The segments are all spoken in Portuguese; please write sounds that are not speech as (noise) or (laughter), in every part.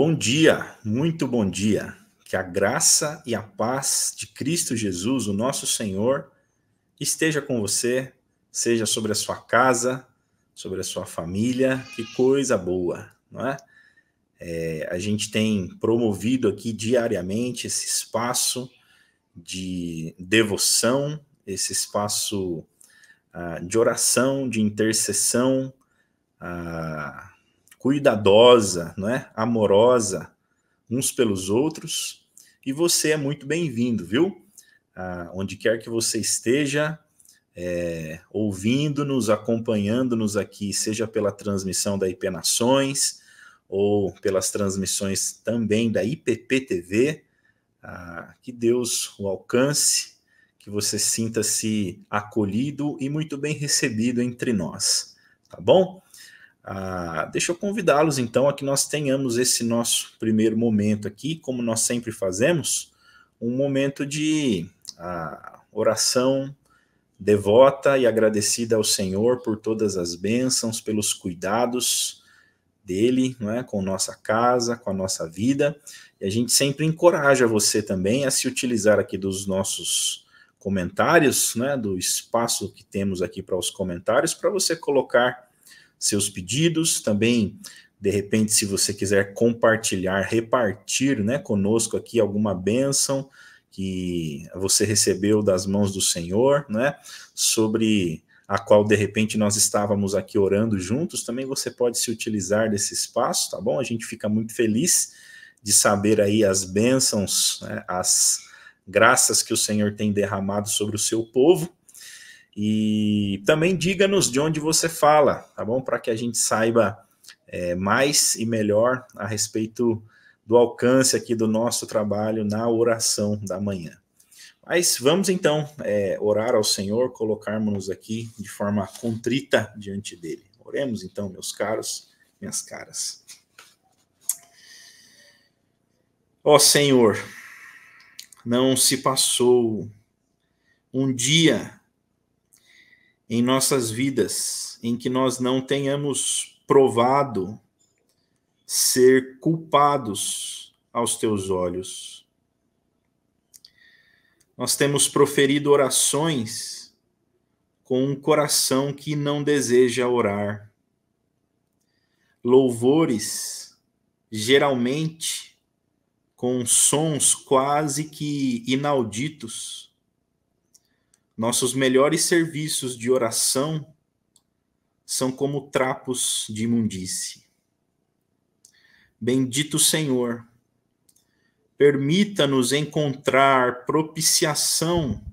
Bom dia, muito bom dia. Que a graça e a paz de Cristo Jesus, o nosso Senhor, esteja com você, seja sobre a sua casa, sobre a sua família. Que coisa boa, não é? é a gente tem promovido aqui diariamente esse espaço de devoção, esse espaço ah, de oração, de intercessão. Ah, cuidadosa, não é? amorosa uns pelos outros. E você é muito bem-vindo, viu? Ah, onde quer que você esteja, é, ouvindo-nos, acompanhando-nos aqui, seja pela transmissão da IP Nações ou pelas transmissões também da IPPTV, ah, que Deus o alcance, que você sinta-se acolhido e muito bem recebido entre nós, tá bom? Ah, deixa eu convidá-los então a que nós tenhamos esse nosso primeiro momento aqui, como nós sempre fazemos, um momento de ah, oração devota e agradecida ao Senhor por todas as bênçãos, pelos cuidados dele, não é, com nossa casa, com a nossa vida. E a gente sempre encoraja você também a se utilizar aqui dos nossos comentários, né, do espaço que temos aqui para os comentários, para você colocar seus pedidos, também de repente, se você quiser compartilhar, repartir né, conosco aqui alguma bênção que você recebeu das mãos do Senhor, né, sobre a qual de repente nós estávamos aqui orando juntos, também você pode se utilizar desse espaço, tá bom? A gente fica muito feliz de saber aí as bênçãos, né, as graças que o Senhor tem derramado sobre o seu povo. E também diga-nos de onde você fala, tá bom? Para que a gente saiba é, mais e melhor a respeito do alcance aqui do nosso trabalho na oração da manhã. Mas vamos então é, orar ao Senhor, colocarmos-nos aqui de forma contrita diante dele. Oremos então, meus caros, minhas caras. Ó Senhor, não se passou um dia em nossas vidas em que nós não tenhamos provado ser culpados aos teus olhos. Nós temos proferido orações com um coração que não deseja orar. Louvores, geralmente, com sons quase que inauditos nossos melhores serviços de oração são como trapos de imundície. Bendito Senhor, permita-nos encontrar propiciação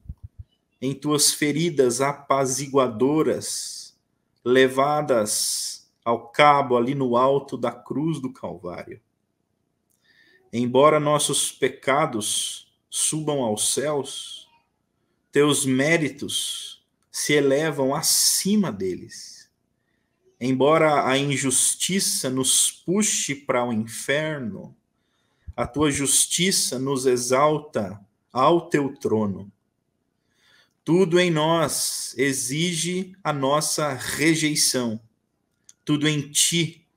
em tuas feridas apaziguadoras, levadas ao cabo ali no alto da cruz do Calvário. Embora nossos pecados subam aos céus, teus méritos se elevam acima deles. Embora a injustiça nos puxe para o inferno, a tua justiça nos exalta ao teu trono. Tudo em nós exige a nossa rejeição. Tudo em ti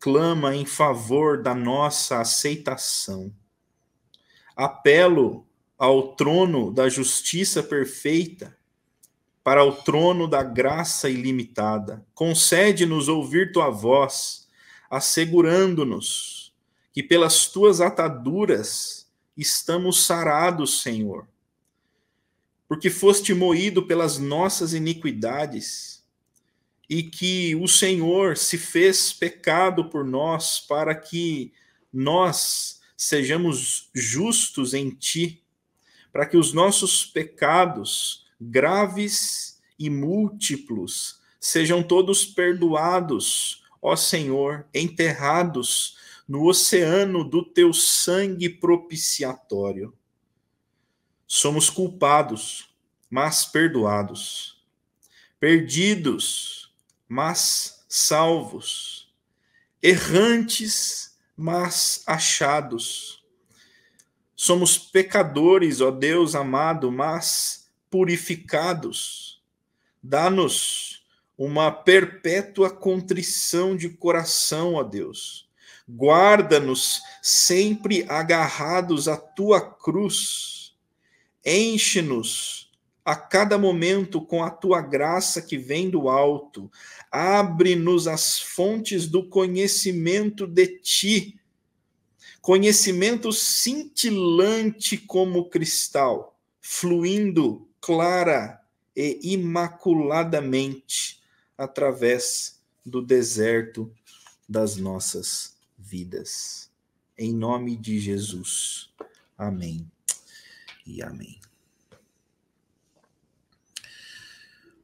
clama em favor da nossa aceitação. Apelo ao trono da justiça perfeita, para o trono da graça ilimitada. Concede-nos ouvir tua voz, assegurando-nos que pelas tuas ataduras estamos sarados, Senhor. Porque foste moído pelas nossas iniquidades, e que o Senhor se fez pecado por nós, para que nós sejamos justos em ti para que os nossos pecados graves e múltiplos sejam todos perdoados, ó Senhor, enterrados no oceano do teu sangue propiciatório. Somos culpados, mas perdoados, perdidos, mas salvos, errantes, mas achados Somos pecadores, ó Deus amado, mas purificados. Dá-nos uma perpétua contrição de coração, ó Deus. Guarda-nos sempre agarrados à tua cruz. Enche-nos a cada momento com a tua graça que vem do alto. Abre-nos as fontes do conhecimento de ti Conhecimento cintilante como cristal, fluindo clara e imaculadamente através do deserto das nossas vidas. Em nome de Jesus. Amém e amém.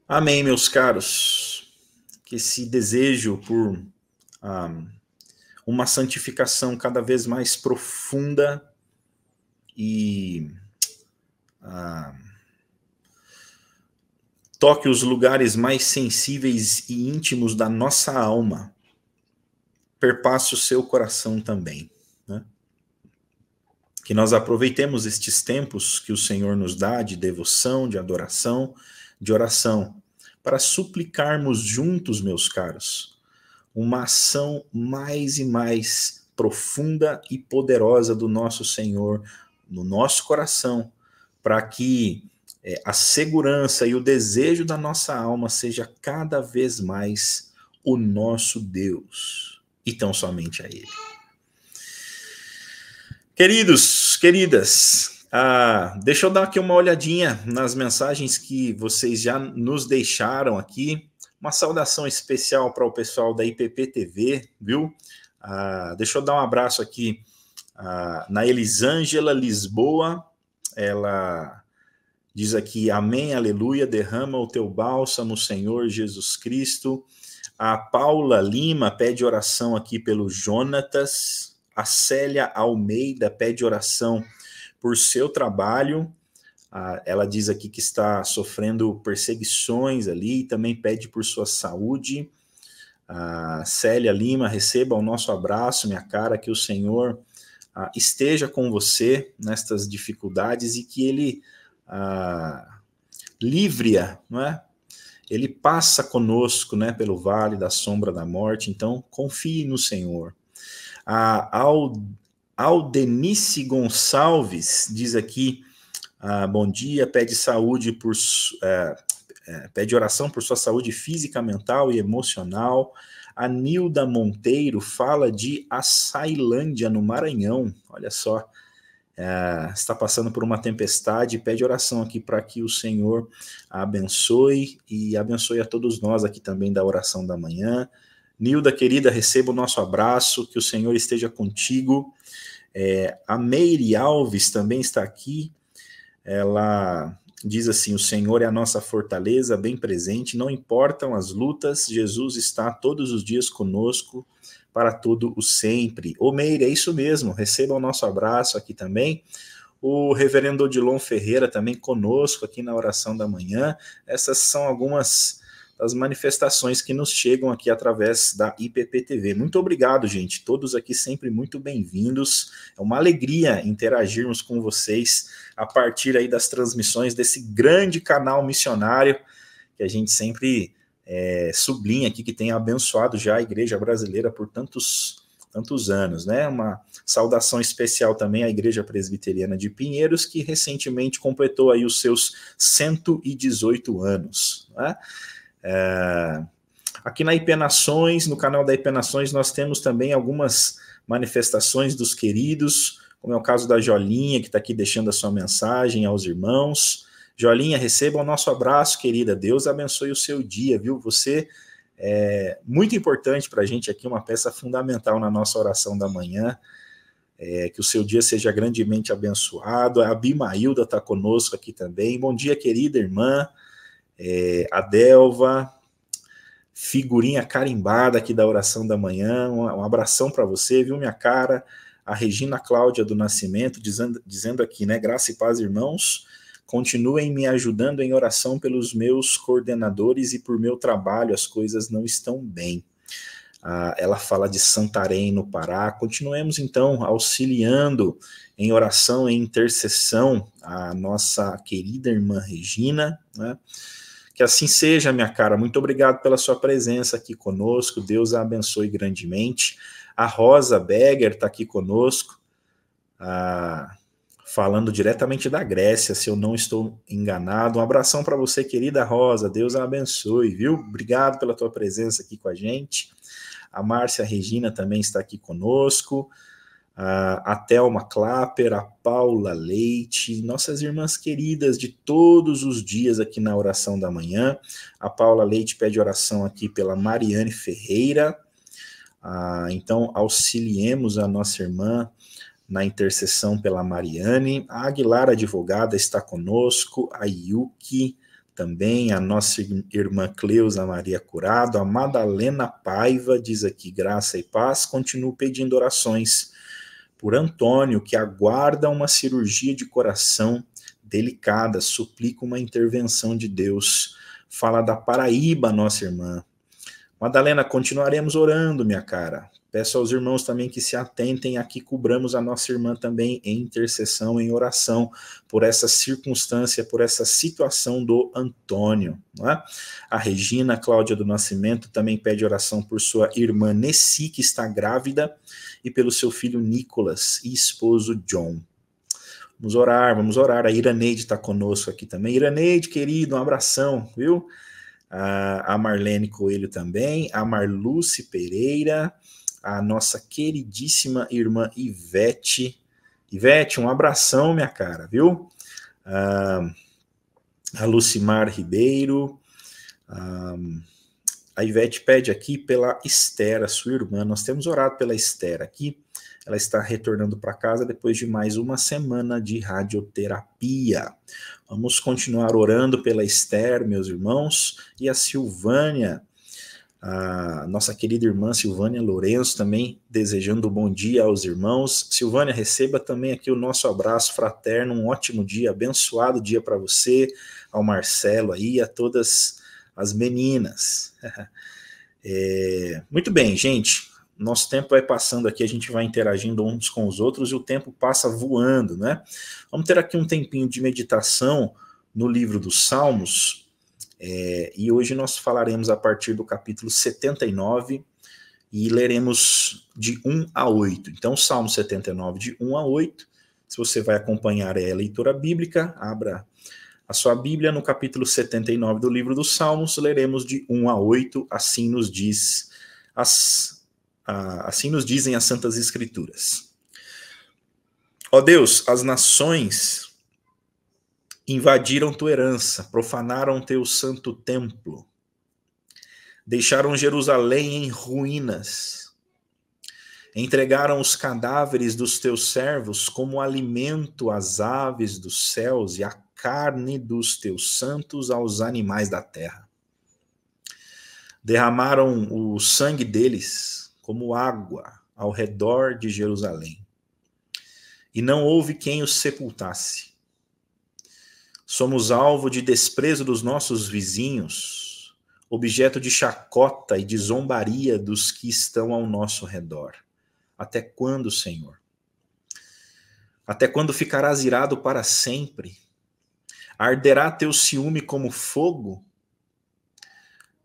Amém, meus caros. Que esse desejo por. Um, ah, uma santificação cada vez mais profunda e ah, toque os lugares mais sensíveis e íntimos da nossa alma, perpasse o seu coração também. Né? Que nós aproveitemos estes tempos que o Senhor nos dá de devoção, de adoração, de oração, para suplicarmos juntos, meus caros, uma ação mais e mais profunda e poderosa do nosso Senhor no nosso coração, para que é, a segurança e o desejo da nossa alma seja cada vez mais o nosso Deus e tão somente a Ele. Queridos, queridas, ah, deixa eu dar aqui uma olhadinha nas mensagens que vocês já nos deixaram aqui. Uma saudação especial para o pessoal da IPP TV, viu? Ah, deixa eu dar um abraço aqui ah, na Elisângela Lisboa. Ela diz aqui: Amém, aleluia, derrama o teu bálsamo, Senhor Jesus Cristo. A Paula Lima pede oração aqui pelo Jonatas. A Célia Almeida pede oração por seu trabalho ela diz aqui que está sofrendo perseguições ali e também pede por sua saúde. A Célia Lima, receba o nosso abraço, minha cara, que o Senhor esteja com você nestas dificuldades e que Ele ah, livre-a, não é? Ele passa conosco, né, pelo vale da sombra da morte, então confie no Senhor. A Aldenice Gonçalves diz aqui, ah, bom dia, pede saúde por é, é, pede oração por sua saúde física, mental e emocional. A Nilda Monteiro fala de Açailândia, no Maranhão. Olha só, é, está passando por uma tempestade, pede oração aqui para que o Senhor a abençoe e abençoe a todos nós aqui também da oração da manhã. Nilda, querida, receba o nosso abraço, que o Senhor esteja contigo. É, a Meire Alves também está aqui ela diz assim: O Senhor é a nossa fortaleza, bem presente, não importam as lutas, Jesus está todos os dias conosco para todo o sempre. o Meire, é isso mesmo, receba o nosso abraço aqui também. O reverendo Odilon Ferreira também conosco aqui na oração da manhã. Essas são algumas das manifestações que nos chegam aqui através da IPPTV. Muito obrigado, gente. Todos aqui sempre muito bem-vindos. É uma alegria interagirmos com vocês a partir aí das transmissões desse grande canal missionário que a gente sempre é, sublinha aqui que tem abençoado já a igreja brasileira por tantos tantos anos, né? Uma saudação especial também à Igreja Presbiteriana de Pinheiros, que recentemente completou aí os seus 118 anos, né? É... Aqui na IP Nações, no canal da IP Nações, nós temos também algumas manifestações dos queridos, como é o caso da Jolinha, que está aqui deixando a sua mensagem aos irmãos. Jolinha, receba o nosso abraço, querida. Deus abençoe o seu dia, viu? Você é muito importante para a gente aqui, uma peça fundamental na nossa oração da manhã. É, que o seu dia seja grandemente abençoado. A Abimailda está conosco aqui também. Bom dia, querida irmã é, Adelva, figurinha carimbada aqui da oração da manhã. Um, um abração para você, viu, minha cara? A Regina Cláudia do Nascimento, dizendo, dizendo aqui, né? Graça e paz, irmãos. Continuem me ajudando em oração pelos meus coordenadores e por meu trabalho, as coisas não estão bem. Ah, ela fala de Santarém, no Pará. Continuemos, então, auxiliando em oração e intercessão a nossa querida irmã Regina, né? Que assim seja, minha cara. Muito obrigado pela sua presença aqui conosco. Deus a abençoe grandemente. A Rosa Begger está aqui conosco, ah, falando diretamente da Grécia, se eu não estou enganado. Um abração para você, querida Rosa. Deus a abençoe, viu? Obrigado pela tua presença aqui com a gente. A Márcia Regina também está aqui conosco a, Thelma Clapper, a Paula Leite, nossas irmãs queridas de todos os dias aqui na oração da manhã. A Paula Leite pede oração aqui pela Mariane Ferreira. Ah, então, auxiliemos a nossa irmã na intercessão pela Mariane. A Aguilar, advogada, está conosco. A Yuki também. A nossa irmã Cleusa Maria Curado. A Madalena Paiva diz aqui graça e paz. Continuo pedindo orações por Antônio, que aguarda uma cirurgia de coração delicada, suplica uma intervenção de Deus. Fala da Paraíba, nossa irmã. Madalena, continuaremos orando, minha cara. Peço aos irmãos também que se atentem aqui, cobramos a nossa irmã também em intercessão, em oração, por essa circunstância, por essa situação do Antônio. É? A Regina Cláudia do Nascimento também pede oração por sua irmã Nessi, que está grávida, e pelo seu filho Nicolas e esposo John. Vamos orar, vamos orar. A Iraneide está conosco aqui também. Iraneide, querido, um abração, viu? A Marlene Coelho também, a Marluce Pereira, a nossa queridíssima irmã Ivete. Ivete, um abração, minha cara, viu? Ah, a Lucimar Ribeiro. Ah, a Ivete pede aqui pela Estera, sua irmã. Nós temos orado pela Estera aqui. Ela está retornando para casa depois de mais uma semana de radioterapia. Vamos continuar orando pela Esther, meus irmãos, e a Silvânia a nossa querida irmã Silvânia Lourenço também desejando bom dia aos irmãos. Silvânia, receba também aqui o nosso abraço fraterno, um ótimo dia, abençoado dia para você, ao Marcelo aí, a todas as meninas. (laughs) É, muito bem, gente. Nosso tempo vai passando aqui, a gente vai interagindo uns com os outros e o tempo passa voando, né? Vamos ter aqui um tempinho de meditação no livro dos Salmos, é, e hoje nós falaremos a partir do capítulo 79 e leremos de 1 a 8. Então, Salmo 79, de 1 a 8. Se você vai acompanhar é a leitura bíblica, abra a sua Bíblia no capítulo 79 do livro dos Salmos, leremos de 1 a 8, assim nos diz as, assim nos dizem as santas escrituras. Ó Deus, as nações invadiram tua herança, profanaram teu santo templo, deixaram Jerusalém em ruínas, entregaram os cadáveres dos teus servos como alimento às aves dos céus e à carne dos teus santos aos animais da terra. Derramaram o sangue deles como água ao redor de Jerusalém. E não houve quem os sepultasse Somos alvo de desprezo dos nossos vizinhos, objeto de chacota e de zombaria dos que estão ao nosso redor. Até quando, Senhor? Até quando ficarás irado para sempre? Arderá teu ciúme como fogo?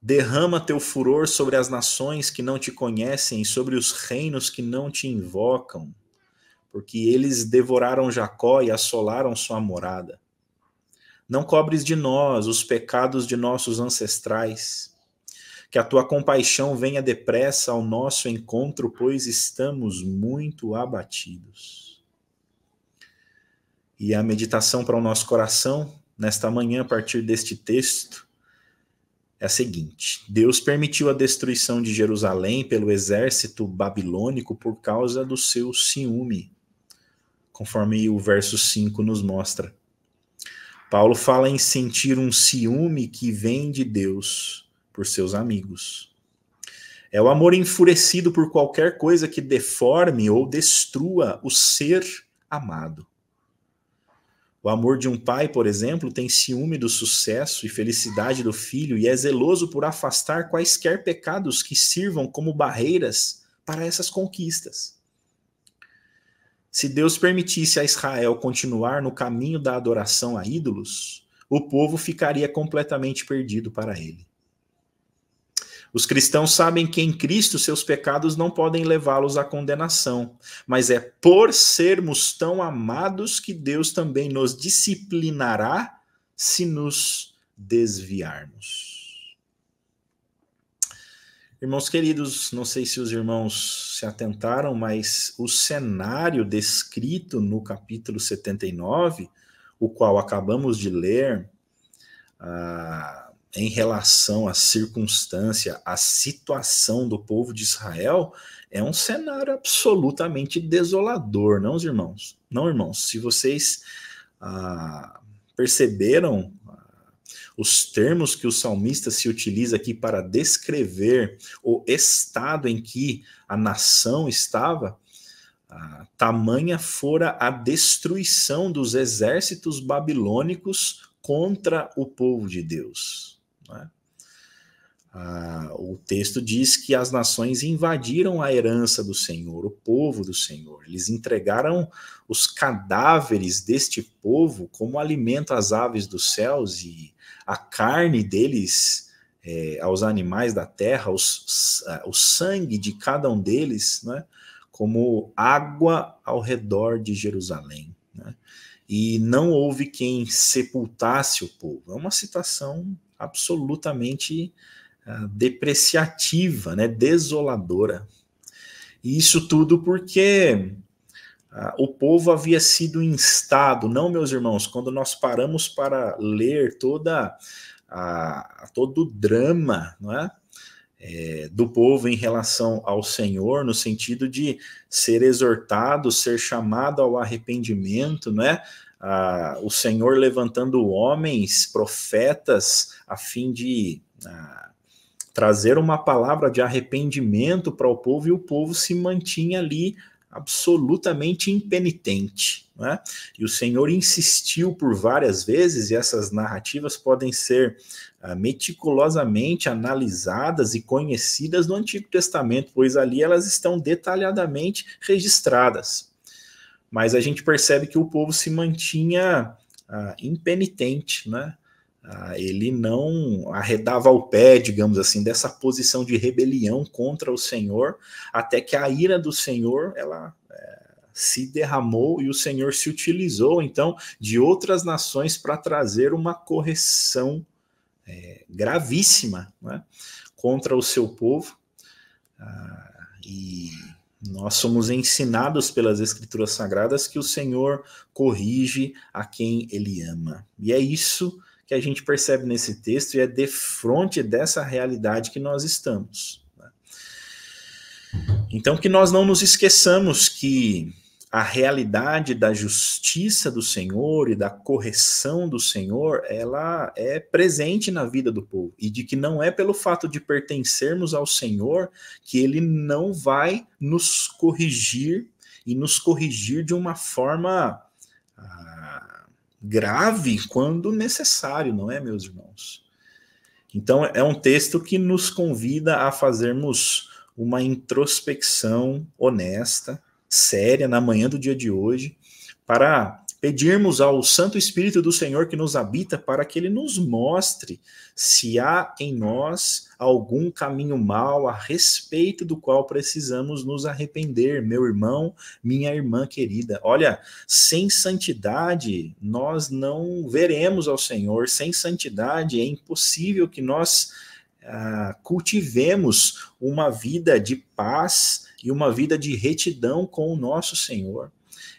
Derrama teu furor sobre as nações que não te conhecem, e sobre os reinos que não te invocam, porque eles devoraram Jacó e assolaram sua morada. Não cobres de nós os pecados de nossos ancestrais. Que a tua compaixão venha depressa ao nosso encontro, pois estamos muito abatidos. E a meditação para o nosso coração, nesta manhã, a partir deste texto, é a seguinte: Deus permitiu a destruição de Jerusalém pelo exército babilônico por causa do seu ciúme, conforme o verso 5 nos mostra. Paulo fala em sentir um ciúme que vem de Deus por seus amigos. É o amor enfurecido por qualquer coisa que deforme ou destrua o ser amado. O amor de um pai, por exemplo, tem ciúme do sucesso e felicidade do filho e é zeloso por afastar quaisquer pecados que sirvam como barreiras para essas conquistas. Se Deus permitisse a Israel continuar no caminho da adoração a ídolos, o povo ficaria completamente perdido para ele. Os cristãos sabem que em Cristo seus pecados não podem levá-los à condenação, mas é por sermos tão amados que Deus também nos disciplinará se nos desviarmos. Irmãos queridos, não sei se os irmãos se atentaram, mas o cenário descrito no capítulo 79, o qual acabamos de ler, ah, em relação à circunstância, à situação do povo de Israel, é um cenário absolutamente desolador, não, irmãos? Não, irmãos, se vocês ah, perceberam os termos que o salmista se utiliza aqui para descrever o estado em que a nação estava, tamanha fora a destruição dos exércitos babilônicos contra o povo de Deus. é? Ah, o texto diz que as nações invadiram a herança do Senhor, o povo do Senhor. Eles entregaram os cadáveres deste povo como alimento às aves dos céus e a carne deles é, aos animais da terra, os, ah, o sangue de cada um deles, né, como água ao redor de Jerusalém. Né, e não houve quem sepultasse o povo. É uma citação absolutamente ah, depreciativa, né, desoladora. E isso tudo porque ah, o povo havia sido instado, não, meus irmãos, quando nós paramos para ler toda a, todo o drama não é? é? do povo em relação ao Senhor, no sentido de ser exortado, ser chamado ao arrependimento, não é? Ah, o Senhor levantando homens, profetas, a fim de. Ah, trazer uma palavra de arrependimento para o povo e o povo se mantinha ali absolutamente impenitente. Né? E o Senhor insistiu por várias vezes, e essas narrativas podem ser ah, meticulosamente analisadas e conhecidas no Antigo Testamento, pois ali elas estão detalhadamente registradas. Mas a gente percebe que o povo se mantinha ah, impenitente, né? Ah, ele não arredava o pé, digamos assim, dessa posição de rebelião contra o Senhor, até que a ira do Senhor ela é, se derramou e o Senhor se utilizou então de outras nações para trazer uma correção é, gravíssima né, contra o seu povo. Ah, e nós somos ensinados pelas Escrituras Sagradas que o Senhor corrige a quem ele ama. E é isso que a gente percebe nesse texto e é de frente dessa realidade que nós estamos. Né? Então, que nós não nos esqueçamos que a realidade da justiça do Senhor e da correção do Senhor, ela é presente na vida do povo, e de que não é pelo fato de pertencermos ao Senhor que ele não vai nos corrigir e nos corrigir de uma forma grave quando necessário, não é, meus irmãos? Então, é um texto que nos convida a fazermos uma introspecção honesta, séria, na manhã do dia de hoje, para pedirmos ao Santo Espírito do Senhor que nos habita para que ele nos mostre se há em nós algum caminho mal a respeito do qual precisamos nos arrepender, meu irmão, minha irmã querida. Olha, sem santidade nós não veremos ao Senhor, sem santidade é impossível que nós ah, cultivemos uma vida de paz e uma vida de retidão com o nosso Senhor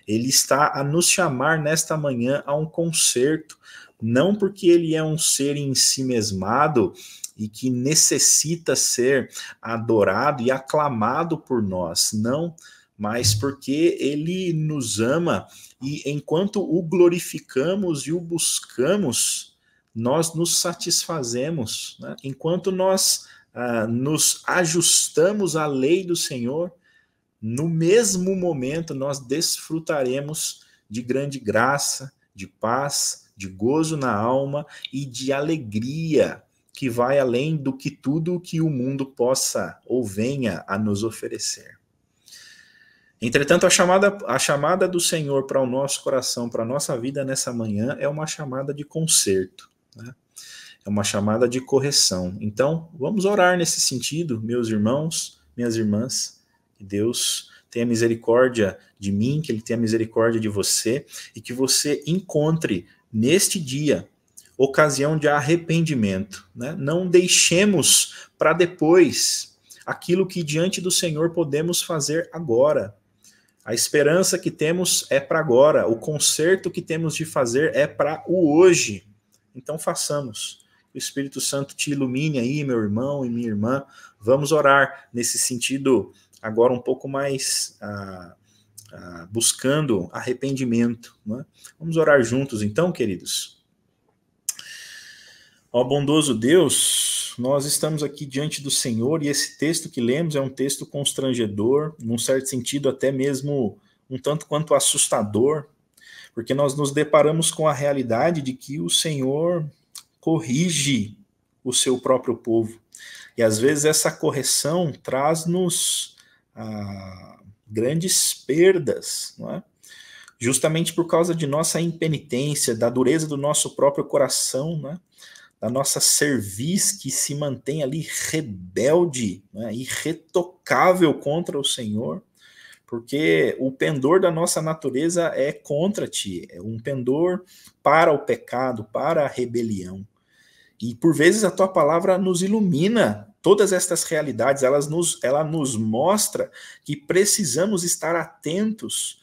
ele está a nos chamar nesta manhã a um concerto, não porque ele é um ser em si mesmado e que necessita ser adorado e aclamado por nós, não, mas porque ele nos ama e enquanto o glorificamos e o buscamos, nós nos satisfazemos, né? enquanto nós ah, nos ajustamos à lei do Senhor, no mesmo momento nós desfrutaremos de grande graça, de paz, de gozo na alma e de alegria que vai além do que tudo o que o mundo possa ou venha a nos oferecer. Entretanto, a chamada, a chamada do Senhor para o nosso coração, para a nossa vida nessa manhã, é uma chamada de conserto, né? é uma chamada de correção. Então, vamos orar nesse sentido, meus irmãos, minhas irmãs que Deus tenha misericórdia de mim, que Ele tenha misericórdia de você e que você encontre neste dia ocasião de arrependimento. Né? Não deixemos para depois aquilo que diante do Senhor podemos fazer agora. A esperança que temos é para agora, o conserto que temos de fazer é para o hoje. Então façamos. Que o Espírito Santo te ilumine aí, meu irmão e minha irmã. Vamos orar nesse sentido agora um pouco mais ah, ah, buscando arrependimento. É? Vamos orar juntos, então, queridos. Ó bondoso Deus, nós estamos aqui diante do Senhor e esse texto que lemos é um texto constrangedor, num certo sentido até mesmo um tanto quanto assustador, porque nós nos deparamos com a realidade de que o Senhor corrige o seu próprio povo. E às vezes essa correção traz-nos a grandes perdas, não é? justamente por causa de nossa impenitência, da dureza do nosso próprio coração, né? da nossa cerviz que se mantém ali rebelde, né? irretocável contra o Senhor, porque o pendor da nossa natureza é contra ti, é um pendor para o pecado, para a rebelião. E por vezes a tua palavra nos ilumina Todas estas realidades, elas nos, ela nos mostra que precisamos estar atentos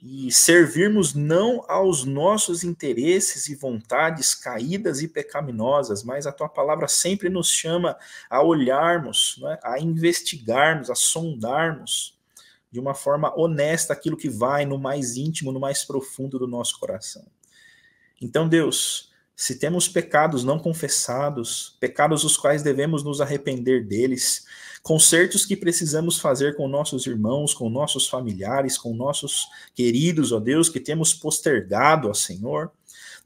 e servirmos não aos nossos interesses e vontades caídas e pecaminosas, mas a tua palavra sempre nos chama a olharmos, né, a investigarmos, a sondarmos de uma forma honesta aquilo que vai no mais íntimo, no mais profundo do nosso coração. Então, Deus, se temos pecados não confessados, pecados os quais devemos nos arrepender deles, concertos que precisamos fazer com nossos irmãos, com nossos familiares, com nossos queridos, ó Deus, que temos postergado, ó Senhor,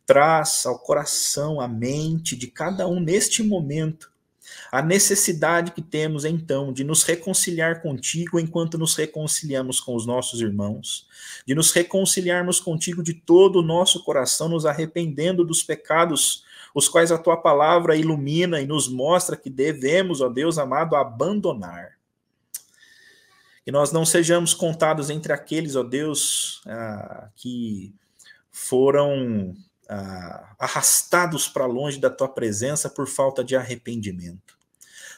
traz ao coração, à mente de cada um neste momento a necessidade que temos então de nos reconciliar contigo enquanto nos reconciliamos com os nossos irmãos, de nos reconciliarmos contigo de todo o nosso coração, nos arrependendo dos pecados, os quais a tua palavra ilumina e nos mostra que devemos, ó Deus amado, abandonar. Que nós não sejamos contados entre aqueles, ó Deus, ah, que foram ah, arrastados para longe da tua presença por falta de arrependimento.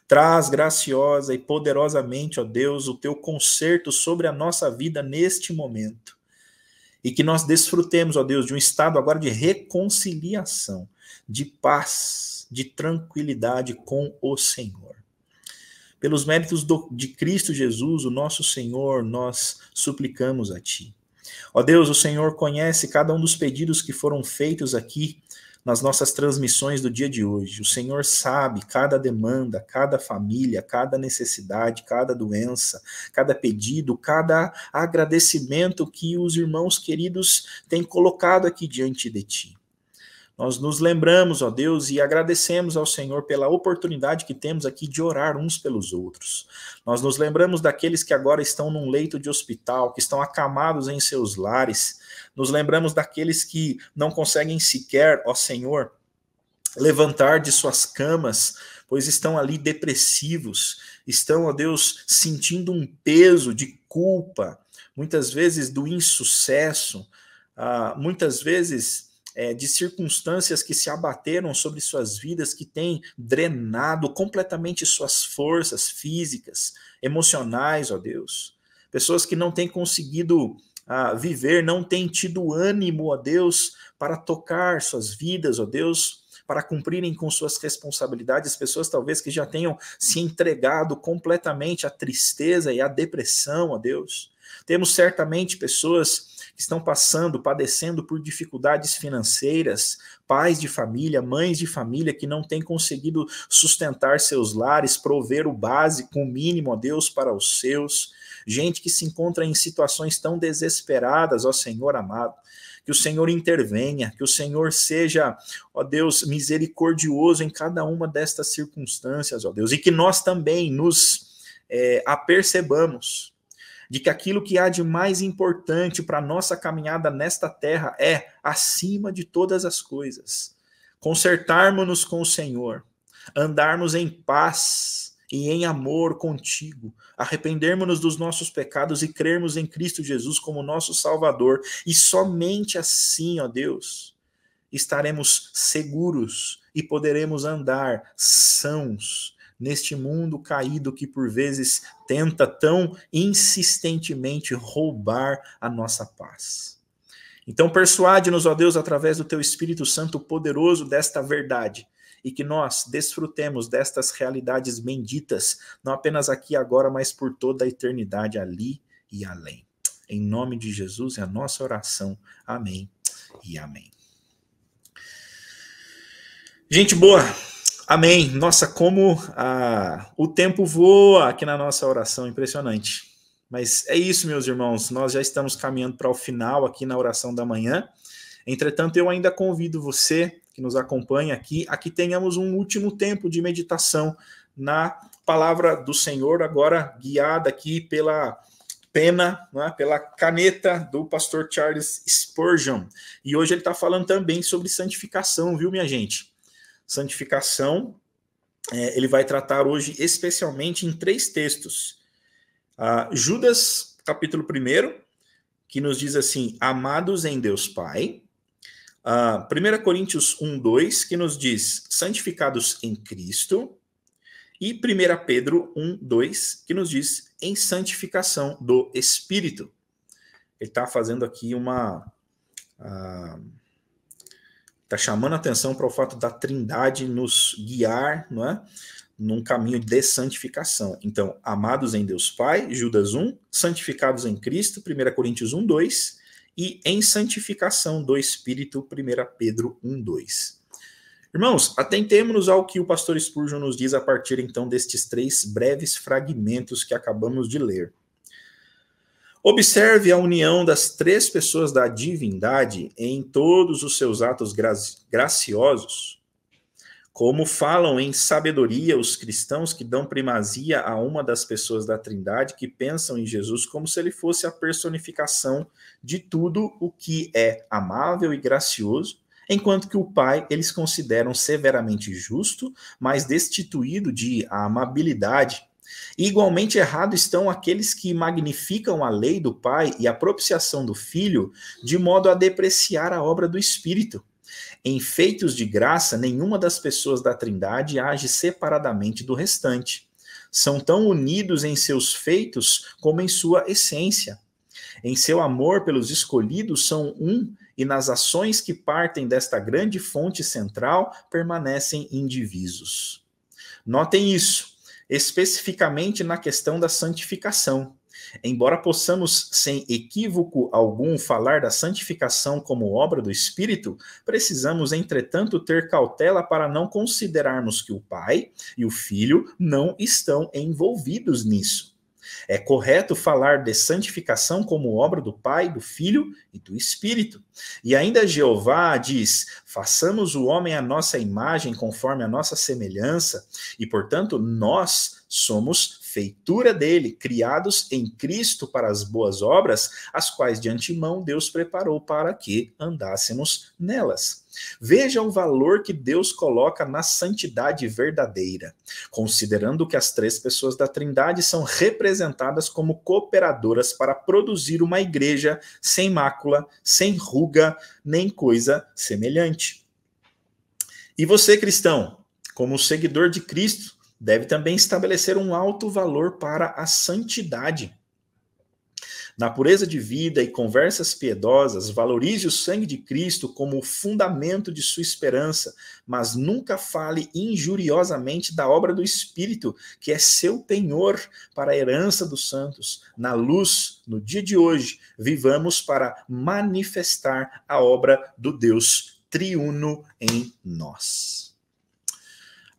Traz graciosa e poderosamente, ó Deus, o teu conserto sobre a nossa vida neste momento. E que nós desfrutemos, ó Deus, de um estado agora de reconciliação, de paz, de tranquilidade com o Senhor. Pelos méritos do, de Cristo Jesus, o nosso Senhor, nós suplicamos a Ti. Ó Deus, o Senhor conhece cada um dos pedidos que foram feitos aqui nas nossas transmissões do dia de hoje. O Senhor sabe cada demanda, cada família, cada necessidade, cada doença, cada pedido, cada agradecimento que os irmãos queridos têm colocado aqui diante de ti. Nós nos lembramos, ó Deus, e agradecemos ao Senhor pela oportunidade que temos aqui de orar uns pelos outros. Nós nos lembramos daqueles que agora estão num leito de hospital, que estão acamados em seus lares. Nos lembramos daqueles que não conseguem sequer, ó Senhor, levantar de suas camas, pois estão ali depressivos, estão, ó Deus, sentindo um peso de culpa, muitas vezes do insucesso, ah, muitas vezes é, de circunstâncias que se abateram sobre suas vidas, que têm drenado completamente suas forças físicas, emocionais, ó Deus. Pessoas que não têm conseguido ah, viver, não têm tido ânimo, ó Deus, para tocar suas vidas, ó Deus, para cumprirem com suas responsabilidades, pessoas talvez que já tenham se entregado completamente à tristeza e à depressão, ó Deus. Temos certamente pessoas que estão passando, padecendo por dificuldades financeiras, pais de família, mães de família que não têm conseguido sustentar seus lares, prover o básico, o mínimo, ó Deus, para os seus. Gente que se encontra em situações tão desesperadas, ó Senhor amado que o Senhor intervenha, que o Senhor seja, ó Deus, misericordioso em cada uma destas circunstâncias, ó Deus, e que nós também nos é, apercebamos de que aquilo que há de mais importante para a nossa caminhada nesta terra é, acima de todas as coisas, consertarmos-nos com o Senhor, andarmos em paz e em amor contigo, arrependermos-nos dos nossos pecados e crermos em Cristo Jesus como nosso Salvador, e somente assim, ó Deus, estaremos seguros e poderemos andar sãos neste mundo caído que por vezes tenta tão insistentemente roubar a nossa paz. Então, persuade-nos, ó Deus, através do teu Espírito Santo poderoso desta verdade e que nós desfrutemos destas realidades benditas, não apenas aqui agora, mas por toda a eternidade, ali e além. Em nome de Jesus é a nossa oração. Amém e amém. Gente boa, Amém. Nossa, como ah, o tempo voa aqui na nossa oração, impressionante. Mas é isso, meus irmãos. Nós já estamos caminhando para o final aqui na oração da manhã. Entretanto, eu ainda convido você que nos acompanha aqui a que tenhamos um último tempo de meditação na palavra do Senhor, agora guiada aqui pela pena, né, pela caneta do pastor Charles Spurgeon. E hoje ele está falando também sobre santificação, viu, minha gente? santificação, é, ele vai tratar hoje especialmente em três textos. Ah, Judas, capítulo 1, que nos diz assim: Amados em Deus Pai. Ah, 1 Coríntios 1, 2, que nos diz: Santificados em Cristo. E 1 Pedro 1, 2, que nos diz: Em santificação do Espírito. Ele está fazendo aqui uma. Ah, está chamando atenção para o fato da Trindade nos guiar, não é? Num caminho de santificação. Então, amados em Deus Pai, Judas 1, santificados em Cristo, 1 Coríntios 1, 2, e em santificação do Espírito, 1 Pedro 1, 2. Irmãos, atentemos-nos ao que o pastor Spurgeon nos diz a partir então destes três breves fragmentos que acabamos de ler. Observe a união das três pessoas da divindade em todos os seus atos graciosos. Como falam em sabedoria os cristãos que dão primazia a uma das pessoas da Trindade que pensam em Jesus como se ele fosse a personificação de tudo o que é amável e gracioso, enquanto que o Pai eles consideram severamente justo, mas destituído de amabilidade e igualmente errado estão aqueles que magnificam a lei do Pai e a propiciação do Filho, de modo a depreciar a obra do Espírito. Em feitos de graça, nenhuma das pessoas da Trindade age separadamente do restante. São tão unidos em seus feitos como em sua essência. Em seu amor pelos escolhidos, são um, e nas ações que partem desta grande fonte central permanecem indivisos. Notem isso especificamente na questão da santificação. Embora possamos, sem equívoco algum, falar da santificação como obra do Espírito, precisamos, entretanto, ter cautela para não considerarmos que o Pai e o Filho não estão envolvidos nisso. É correto falar de santificação como obra do Pai, do Filho e do Espírito. E ainda Jeová diz: façamos o homem à nossa imagem, conforme a nossa semelhança, e portanto nós somos feitura dele, criados em Cristo para as boas obras, as quais de antemão Deus preparou para que andássemos nelas. Veja o valor que Deus coloca na santidade verdadeira, considerando que as três pessoas da Trindade são representadas como cooperadoras para produzir uma igreja sem mácula, sem ruga, nem coisa semelhante. E você, cristão, como seguidor de Cristo, Deve também estabelecer um alto valor para a santidade. Na pureza de vida e conversas piedosas, valorize o sangue de Cristo como o fundamento de sua esperança, mas nunca fale injuriosamente da obra do Espírito, que é seu penhor para a herança dos santos. Na luz, no dia de hoje, vivamos para manifestar a obra do Deus triuno em nós.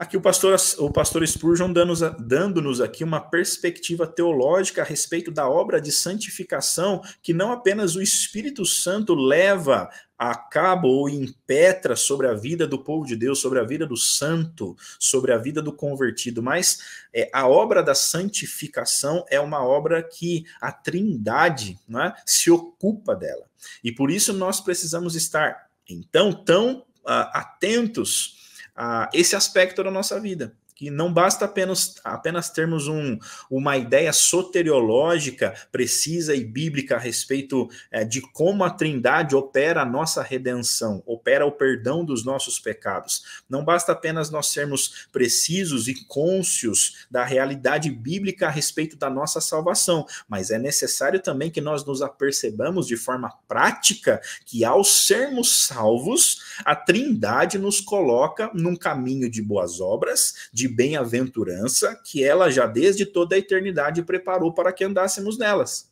Aqui o pastor, o pastor Spurgeon dando-nos dando aqui uma perspectiva teológica a respeito da obra de santificação que não apenas o Espírito Santo leva a cabo ou impetra sobre a vida do povo de Deus, sobre a vida do santo, sobre a vida do convertido, mas é, a obra da santificação é uma obra que a Trindade né, se ocupa dela. E por isso nós precisamos estar, então, tão uh, atentos a esse aspecto da nossa vida que não basta apenas, apenas termos um, uma ideia soteriológica precisa e bíblica a respeito é, de como a Trindade opera a nossa redenção, opera o perdão dos nossos pecados. Não basta apenas nós sermos precisos e cônscios da realidade bíblica a respeito da nossa salvação, mas é necessário também que nós nos apercebamos de forma prática que, ao sermos salvos, a Trindade nos coloca num caminho de boas obras, de bem-aventurança que ela já desde toda a eternidade preparou para que andássemos nelas.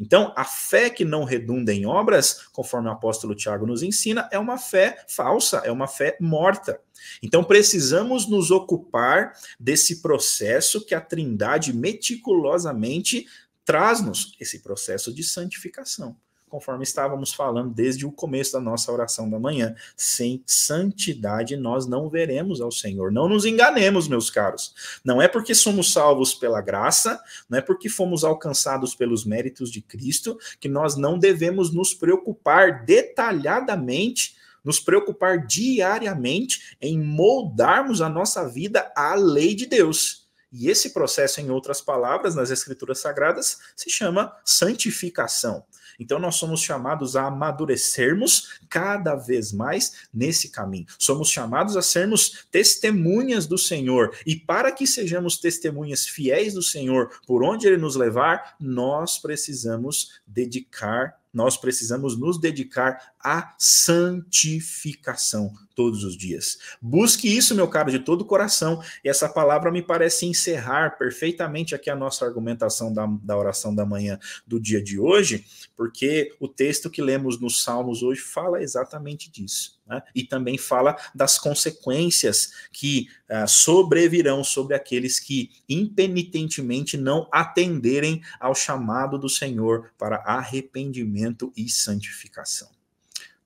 Então, a fé que não redunda em obras, conforme o apóstolo Tiago nos ensina, é uma fé falsa, é uma fé morta. Então, precisamos nos ocupar desse processo que a Trindade meticulosamente traz-nos, esse processo de santificação conforme estávamos falando desde o começo da nossa oração da manhã, sem santidade nós não veremos ao Senhor. Não nos enganemos, meus caros. Não é porque somos salvos pela graça, não é porque fomos alcançados pelos méritos de Cristo que nós não devemos nos preocupar detalhadamente nos preocupar diariamente em moldarmos a nossa vida à lei de Deus. E esse processo, em outras palavras, nas Escrituras Sagradas, se chama santificação. Então nós somos chamados a amadurecermos cada vez mais nesse caminho. Somos chamados a sermos testemunhas do Senhor. E para que sejamos testemunhas fiéis do Senhor, por onde ele nos levar, nós precisamos dedicar nós precisamos nos dedicar à santificação todos os dias. Busque isso, meu caro, de todo o coração. E essa palavra me parece encerrar perfeitamente aqui a nossa argumentação da, da oração da manhã do dia de hoje, porque o texto que lemos nos Salmos hoje fala exatamente disso né? e também fala das consequências que uh, sobrevirão sobre aqueles que impenitentemente não atenderem ao chamado do Senhor para arrependimento e santificação.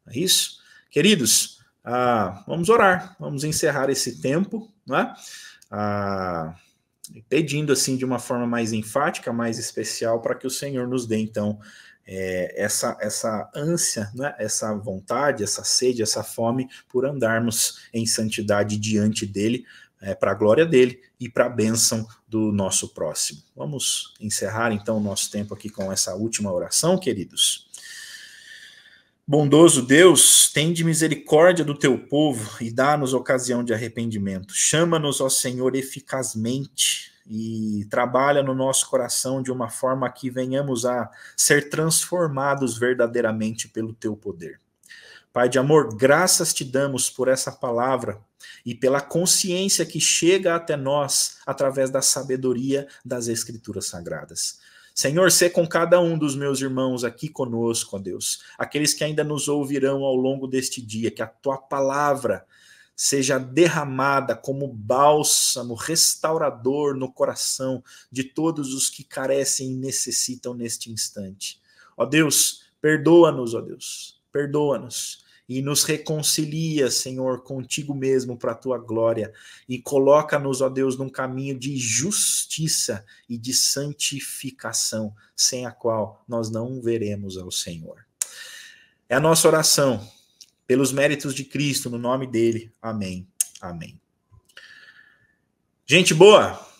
É isso? Queridos, uh, vamos orar, vamos encerrar esse tempo, né? Uh, pedindo assim de uma forma mais enfática, mais especial, para que o Senhor nos dê então é, essa, essa ânsia, né, essa vontade, essa sede, essa fome por andarmos em santidade diante dele, é, para a glória dele e para a bênção do nosso próximo. Vamos encerrar então o nosso tempo aqui com essa última oração, queridos. Bondoso Deus, tende misericórdia do teu povo e dá-nos ocasião de arrependimento. Chama-nos, ó Senhor, eficazmente e trabalha no nosso coração de uma forma que venhamos a ser transformados verdadeiramente pelo teu poder. Pai de amor, graças te damos por essa palavra e pela consciência que chega até nós através da sabedoria das Escrituras Sagradas. Senhor, sê com cada um dos meus irmãos aqui conosco, ó Deus, aqueles que ainda nos ouvirão ao longo deste dia, que a tua palavra seja derramada como bálsamo restaurador no coração de todos os que carecem e necessitam neste instante. Ó Deus, perdoa-nos, ó Deus, perdoa-nos e nos reconcilia, Senhor, contigo mesmo para a tua glória e coloca-nos, ó Deus, num caminho de justiça e de santificação, sem a qual nós não veremos ao Senhor. É a nossa oração pelos méritos de Cristo, no nome dele. Amém. Amém. Gente boa,